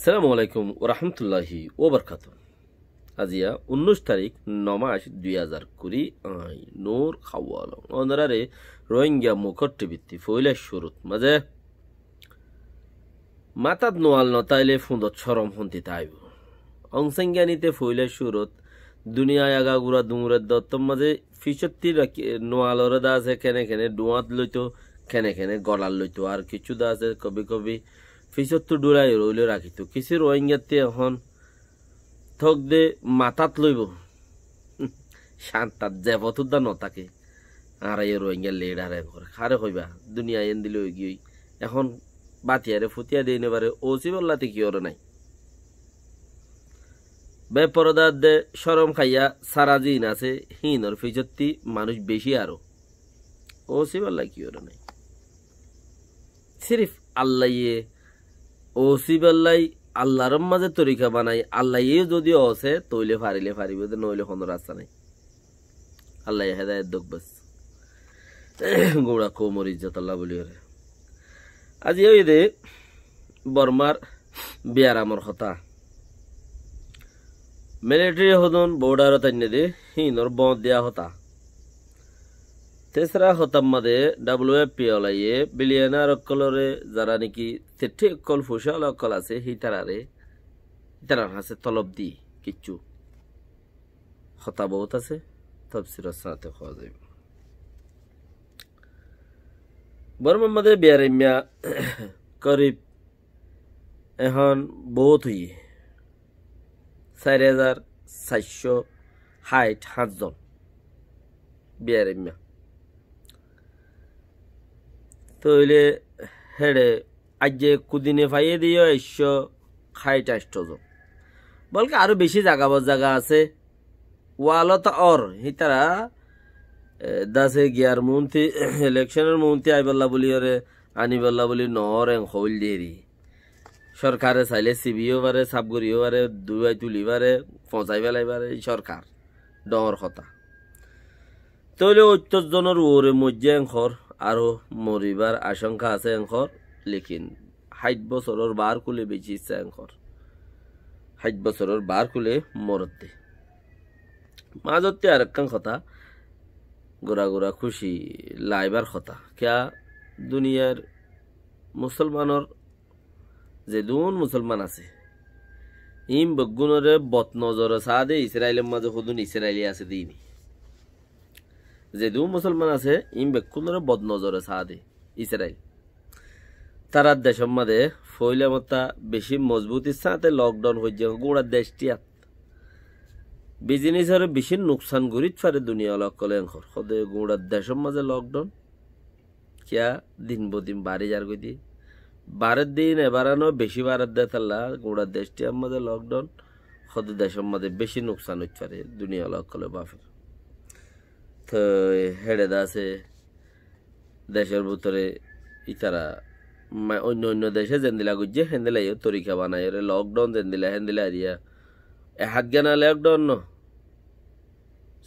সালামু আলাইকুম ওরহামতুল্লাহি ওবরকাত আজিয়া উনিশ তারিখ নমাস দুই হাজার কুড়ি আই নূর খাওয়াল অনারারে রোহিঙ্গা মুখট্টিবৃত্তি ফইলে শুরুত মাঝে মাতাত নোয়াল নতাইলে ফুঁদ সরম হন্তি তাইব অংসেঙ্গানিতে ফইলে শুরুত দুনিয়ায় গুড়া দুমুরের দত্তম মাঝে ফিসত্তি নোয়ালরে দা আছে কেনে কেনে ডুয়াত লইতো কেনে কেনে গলার লইতো আর কিছু দা আছে কবি কবি তো ডুলাই রইল রাখিতো কিছু রোহিঙ্গাতে এখন থক দে মাথাত লইব শান্তাত জেবতো দা নতাকে আর এই রোহিঙ্গা লেডার ঘর খারে কইবা দুনিয়া এন দিলে গিয়ে এখন বাতিয়ারে ফুটিয়া দিয়ে নেবারে ওসি বললাতে কি ওর নাই বেপরদার দে সরম খাইয়া সারা জিন আছে হিনর ফিজত্তি মানুষ বেশি আরো চি বল্লা কি ওর নাই সিরিফ আল্লাহ ওসিবাল্লাই আল্লাহর মাঝে তরিকা বানাই আল্লাহ এও যদি অসে তৈলে ফারিলে ফারিবে নইলে কোনো রাস্তা নাই আল্লাহ হেদায়ত দোক বাস গোড়া কোমর ইজ্জত আল্লাহ বলি ওরে আজি ওই দে বর্মার বিয়ারামর কথা মিলিটারি হদন বর্ডারত আন্য দে হিনর বঁধ দেয়া হতা তেসরা হতাম্মাদে ডাব্লুএফপিওলাইয়ে বিলিয়নার অকলরে যারা নাকি তেঠি অকল ফুসাল অকল আছে হিটারারে হিটারার আছে তলব দি কিচ্ছু হতা বহুত আছে তফসির সাথে খাওয়া যাবে বর্মাম্মাদে বিয়ারিম্যা করিব এখন বহুত হই চারি হাজার চারশো ষাট সাতজন বিয়ারিম্যা তো হেড়ে আজ যে কুদিনে ফাইয়ে দিও এস খাই টাইষ্ট বলকে আরও বেশি জাগা জায়গা আছে ওয়ালত অর হিতারা দাসে গিয়ার মন্ত্রী ইলেকশনের মুন্তি আইবাল্লা বলি ওরে আনিবাল্লা বলি নর এং হল দেরি সরকারে চাইলে সিবিও পারে সাপগুড়িও পারে দুবাই তুলি পারে পঁচাই পেলাই পারে সরকার ডর কথা তৈলে ঐত্যজনের ওরে মজ্জা এং খর আরও মরিবার আশঙ্কা আছে এংখর লিখিন ষাট বছৰৰ বাৰ কুলে বেছি ইচ্ছা এংখৰ ষাট বছৰৰ বাৰ কুলে মৰতে মাজতে আৰু একাং কথা গোৰা গোৰা খুশি লাইবাৰ কথা কিয়া দুনিয়াৰ মুছলমানৰ যে দুন মুছলমান আছে ইম বগুণৰে বত নজৰ চাহ দে ইছৰাইলৰ মাজত সুধোন ইছৰাইলী আছে দেই দিনি যে দু মুসলমান আছে ইম বেক্ষুণরে বদনজরে সাহাদি ইসরাইল তারা দেশ মাঝে ফইলে মতা বেশি মজবুত সাথে লকডাউন হয়ে গোড়া দেশটিয়া বিজনেস আর বেশি নোকসান গরিত ফারে দুনিয়া লক কলে সদে গোড়া দেশের মাঝে লকডাউন কিয়া দিন বদিন বাড়ি যার গতি বারের দিন আনো বেশি বারের দেয় তাল্লা গোড়া দেশটি আমাদের লকডাউন সদে দেশের মাঝে বেশি নোকসান হচ্ছে দুনিয়া লক কলে বাফের তো হেড়ে আছে দেশের ভিতরে ইতারা অন্য অন্য দেশে জেন্দিলা গুজে হেন্দিলা ইয়ে তরিকা বানাই রে লকডাউন যেন হেন দিলা দিয়া এ হাত গেনা লকডাউন ন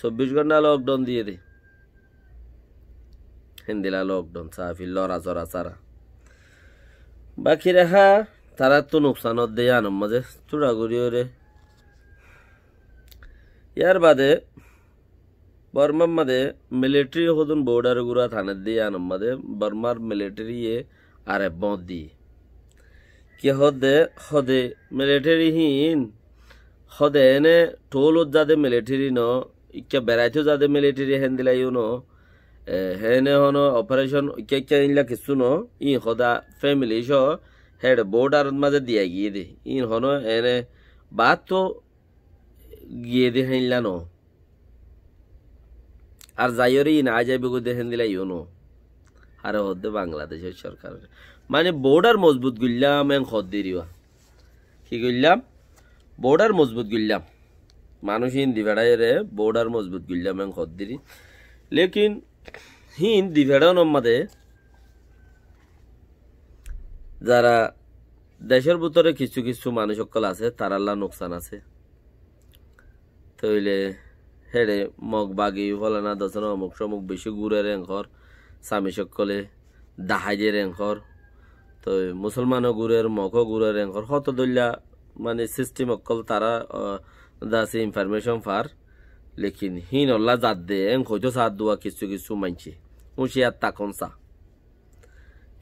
চব্বিশ ঘন্টা লকডাউন দিয়ে দে দিলা লকডাউন সাফি লড়া চড়া সারা বাকি রেখা তারা তো নোকসানত দেয় আনম মাঝে চূড়াগুড়িও রে ইয়ার বাদে বর্মার মধ্যে মিলিটারি ബർമ്മമ്മത് গুড়া ഹോതും দিয়ে আনম মধ্যে বর্মার মিলিটারি আরে বদি কে হদে হদে মিলিটারি হিন হদে এনে টোলত যাদের মিলিটারি ন ইকে বেড়াইতে যাদের মিলিটারি হেন দিলাই ন হেনে হন অপারেশন ইকে ইকে ইনলা কিছু ন ই হদা ফ্যামিলি স হেড বোর্ডার মাঝে দিয়া গিয়ে দে ইন হন এনে বাদ তো গিয়ে দে হেনলা ন আর যাইওরই না আই যাইবে দেখেন দিলাই ইউনো আর হদ্দে বাংলাদেশের সরকার মানে বর্ডার মজবুত গুললাম এং হদ দিরিবা কি করলাম বর্ডার মজবুত গুললাম মানুষ হিন্দি ভেড়ায় রে বর্ডার মজবুত গুল্লাম এং হদ দিরি লেকিন হিন্দি ভেড়াও নম্মাদে যারা দেশের ভিতরে কিছু কিছু মানুষ সকল আছে তারাল্লা নোকসান আছে তইলে হেড়ে মগ বাগি ফলানা দশন অমুক সমুক বেশি গুড়ে রেঙ্কর স্বামী সকলে দাহাজে রেঙ্কর তো মুসলমানও গুড়ের মগও গুড়ে রেঙ্কর হত দলিয়া মানে সৃষ্টি অকল তারা দাসে ইনফরমেশন ফার লেকিন হিন অল্লা জাত দে এং হয়তো সাত দোয়া কিছু কিছু উঁচি আর তাকন সা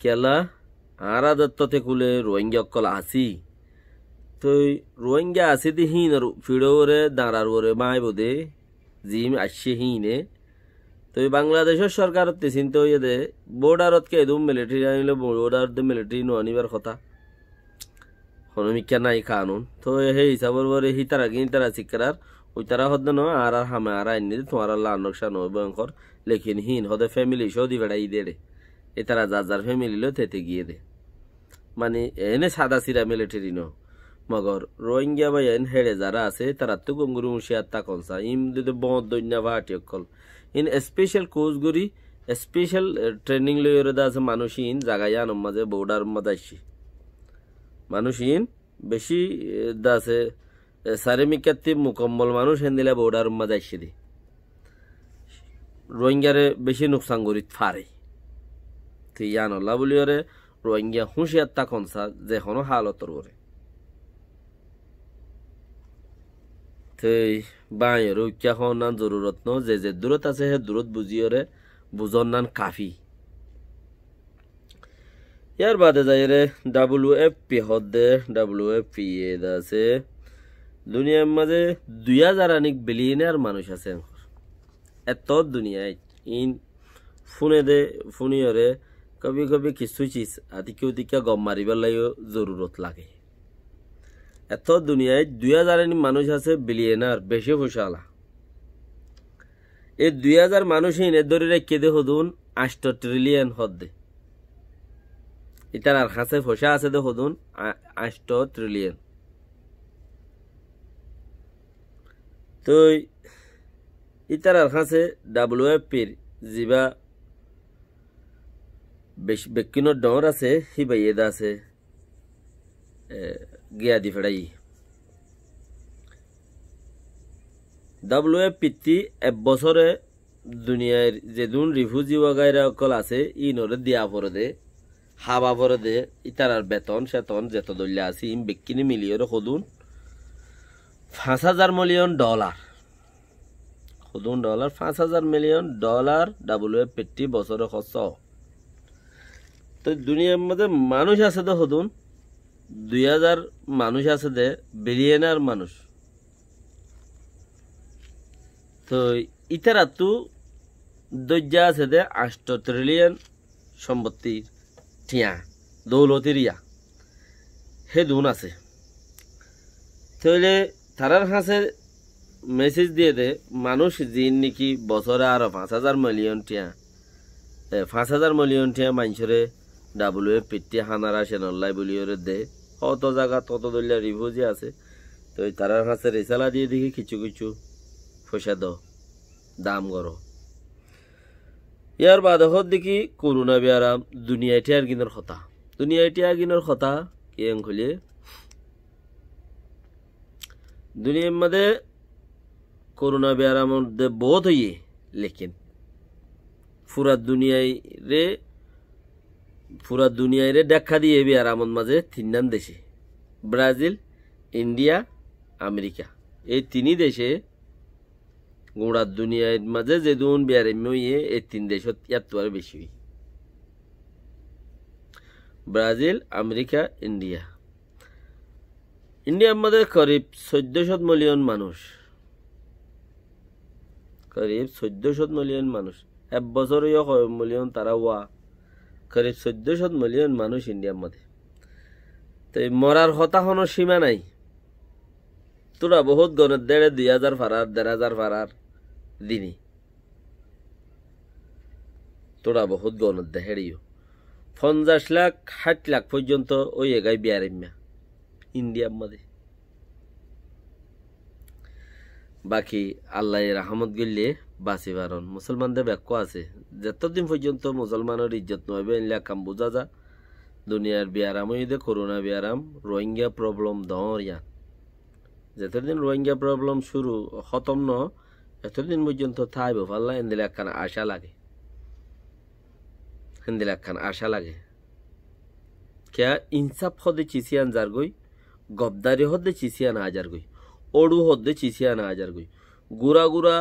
কেলা আরা থেকে কুলে রোহিঙ্গা অকল আসি তো রোহিঙ্গা আসি দি হিন ফিড়ো রে দাঁড়ার ওরে মাই বোধে জিম নে তো বাংলাদেশের সরকার চিন্তা হইয়ে দে বোর্ডারত কে এদম মিলিটারি আনিলে বোর্ডারত মিলিটারি নো আনিবার কথা অনমিকা নাই কানুন তো সেই হিসাবর পরে সি তারা কিন্তু তারা চিকার ওই তারা হদ নয় আর আর হামে আর আইনি তোমার আল্লাহ নকশা নয় ভয়ঙ্কর লেখিন হিন হদে ফ্যামিলি সহ দি বেড়াই দে রে এ তারা যার যার ফ্যামিলি লো তেতে গিয়ে দে মানে এনে সাদা সিরা মিলিটারি ন মগর রোহিঙ্গা বাইন হেড়ে যারা আছে তারা তো গঙ্গুরু মুশিয়ার তাকনসা ইম যদি বঁদ দৈন্য ভাটি অকল ইন স্পেশাল কোচগুড়ি স্পেশাল ট্রেনিং লইরে দা আছে মানুষ ইন জাগাই আনম মাঝে বৌডার মাদাইছি মানুষ ইন বেশি দা আছে সারেমিকাতি মুকম্মল মানুষ দিলে বৌডার মাদাইছি দি রোহিঙ্গারে বেশি নুকসান করি ফারে তুই ইয়ান ওলা বলিওরে রোহিঙ্গা হুঁশিয়ার তাকনসা যে হনো হালতর করে তেই বাঁয়ের ঐক্যা হওয়ার নান জরুরত ন যে যে দূরত আছে সে দূরত বুঝিয়রে বুঝর নান কাফি ইয়ার বাদে যাই ডাব্লিউ এফ পি হদ্দে ডাব্লিউ এফ পি এ আছে দুনিয়ার মাঝে দুই হাজার আনিক বিলিয়নের মানুষ আছে এত দুনিয়ায় ইন ফোনে দে ফোনিয়রে কবি কবি কিছু চিজ আদিকে ওদিকে গম মারিবার লাগিও জরুরত লাগে এত দুনিয়ায় দুই হাজার মানুষ আছে বিলিয়নার বেশি ফুসালা এই দুই হাজার মানুষই এনে ধরে কেঁদে হদুন আষ্ট ট্রিলিয়ন হদ্দে এটার আর হাসে ফসা আছে দে হদুন আষ্ট ট্রিলিয়ন তো ইটার আর হাসে ডাব্লিউ এফ পির জিবা বেশ বেকিনোর ডর আছে সি বাইয়েদা আছে ગયા દી ફેડાઈ ডাব্লিউএফ পিতৃ এক বছরে দুনিয়ার যে দুন রিফিউজি ওয়াগাইরা অকল আছে ই নরে দিয়া পরে দে হাবা পরে দে ইতারার বেতন সেতন যেত দলিয়া আছে ইম বিক্কিনি মিলিয়র সদুন পাঁচ হাজার মিলিয়ন ডলার সদুন ডলার পাঁচ হাজার মিলিয়ন ডলার ডাব্লিউএফ পিতৃ বছরে খরচ তো দুনিয়ার মধ্যে মানুষ আছে তো সদুন দুই হাজার মানুষ আছে যে বিলিয়নার মানুষ তো ইতারা তু দজ্জা আছে যে আষ্ট ট্রিলিয়ন সম্পত্তির ঠিয়া দৌলতির ইয়া হে দুন আছে তাহলে তারার হাসে মেসেজ দিয়ে দে মানুষ জিন নাকি বছরে আরও পাঁচ হাজার মিলিয়ন টিয়া পাঁচ হাজার মিলিয়ন টিয়া মানুষরে ডাবলুয়ে পিটি হানারা সেনল্লাই বলিও দে অত জায়গা তত দলীয় যে আছে তো তারার কাছে রেসালা দিয়ে দেখি কিছু কিছু পয়সা দ দাম কর ইয়ার বাদ হত দেখি করুণা বিয়ারাম দুনিয়া এটিয়ার গিনের কথা দুনিয়া এটিয়ার গিনের কথা এম খুলে দুনিয়ার মধ্যে করুণা বিয়ারামের মধ্যে বোধ হইয়ে লেকিন পুরা দুনিয়ায় রে পুরা দুনিয়ায় রে দেখা দিয়ে এবি আর আমন মাঝে নাম দেশে ব্রাজিল ইন্ডিয়া আমেরিকা এই তিনই দেশে গোড়া দুনিয়ার মাঝে যে দুন বিয়ার মেয়ে এই তিন দেশত এত আর বেশি হই ব্রাজিল আমেরিকা ইন্ডিয়া ইন্ডিয়ার মধ্যে করিব চোদ্দশো মিলিয়ন মানুষ করিব চোদ্দশো মিলিয়ন মানুষ এক বছর মিলিয়ন তারা হওয়া করিব চোদ্দশো মিলিয়ন মানুষ ইন্ডিয়ার মধ্যে তো মরার হতাহনের সীমা নাই তোরা বহুত গণ দেড়ে দুই হাজার ফারার দেড় হাজার ফারার দিনই তোরা বহুত গণ দেহেড়িও পঞ্চাশ লাখ ষাট লাখ পর্যন্ত ওই এগাই বিয়ারিম্যা ইন্ডিয়ার মধ্যে বাকি আল্লাহ রহমত গিল্লে বারণ মুসলমানদের বাক্য আছে যতদিন পর্যন্ত মুসলমানের ইজ্জত নইবে ইনলা কাম বোঝা যা দুনিয়ার বিয়ারামই দে করোনা বিয়ারাম রোহিঙ্গা প্রবলেম দহরিয়া যতদিন রোহিঙ্গা প্রবলেম শুরু খতম ন এতদিন পর্যন্ত থাই বেফাল্লা হিন্দিলা একখান আশা লাগে হিন্দিলা একখান আশা লাগে কেয়া ইনসাফ হদে চিসিয়ান যার গই গবদারি হদে চিসিয়ান আজার গই অড়ু হদে চিসিয়ান আজার গই গুড়া গুড়া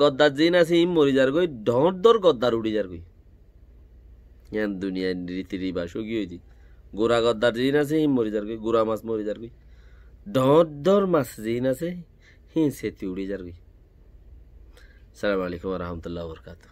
গদ্দার জিন আছে ইম মরি যার গই ঢর দর গদ্দার উড়ি যার গই হ্যাঁ দুনিয়ার রীতি রিবাস কি হয়েছি গোড়া গদ্দার জিন আছে হিম মরি যার গই গোড়া মাছ মরি যার গই ঢর দর মাছ জিন আছে হিঁ সেতি উড়ি যার গই সালাম আলাইকুম রহমতুল্লাহ বরকাতু